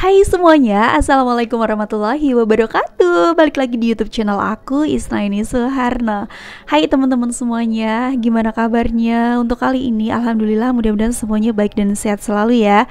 Hai semuanya, Assalamualaikum warahmatullahi wabarakatuh balik lagi di YouTube channel aku Isna ini Suharna. Hai teman-teman semuanya, gimana kabarnya? Untuk kali ini alhamdulillah mudah-mudahan semuanya baik dan sehat selalu ya.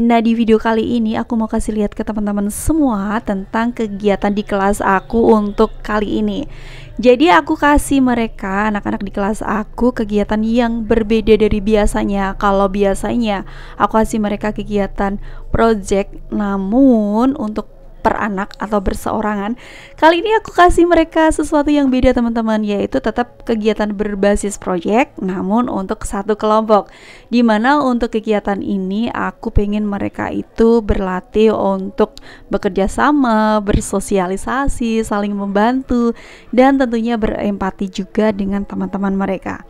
Nah, di video kali ini aku mau kasih lihat ke teman-teman semua tentang kegiatan di kelas aku untuk kali ini. Jadi aku kasih mereka anak-anak di kelas aku kegiatan yang berbeda dari biasanya. Kalau biasanya aku kasih mereka kegiatan project, namun untuk anak atau berseorangan Kali ini aku kasih mereka sesuatu yang beda teman-teman Yaitu tetap kegiatan berbasis proyek namun untuk satu kelompok Dimana untuk kegiatan ini aku pengen mereka itu berlatih untuk bekerja sama, bersosialisasi, saling membantu Dan tentunya berempati juga dengan teman-teman mereka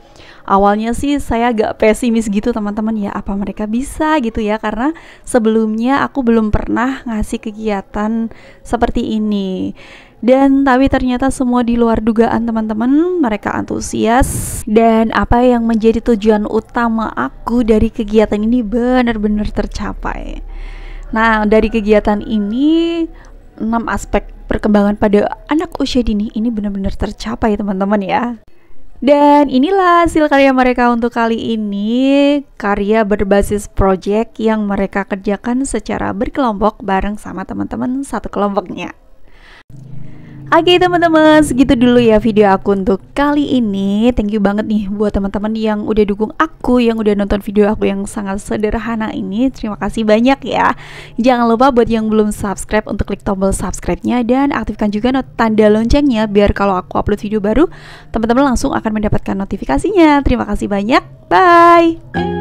awalnya sih saya agak pesimis gitu teman-teman ya apa mereka bisa gitu ya karena sebelumnya aku belum pernah ngasih kegiatan seperti ini dan tapi ternyata semua di luar dugaan teman-teman mereka antusias dan apa yang menjadi tujuan utama aku dari kegiatan ini benar-benar tercapai nah dari kegiatan ini 6 aspek perkembangan pada anak usia dini ini benar-benar tercapai teman-teman ya dan inilah hasil karya mereka untuk kali ini, karya berbasis proyek yang mereka kerjakan secara berkelompok bareng sama teman-teman satu kelompoknya. Oke okay, teman-teman, segitu dulu ya video aku untuk kali ini. Thank you banget nih buat teman-teman yang udah dukung aku, yang udah nonton video aku yang sangat sederhana ini. Terima kasih banyak ya. Jangan lupa buat yang belum subscribe untuk klik tombol subscribe-nya dan aktifkan juga not tanda loncengnya biar kalau aku upload video baru, teman-teman langsung akan mendapatkan notifikasinya. Terima kasih banyak. Bye.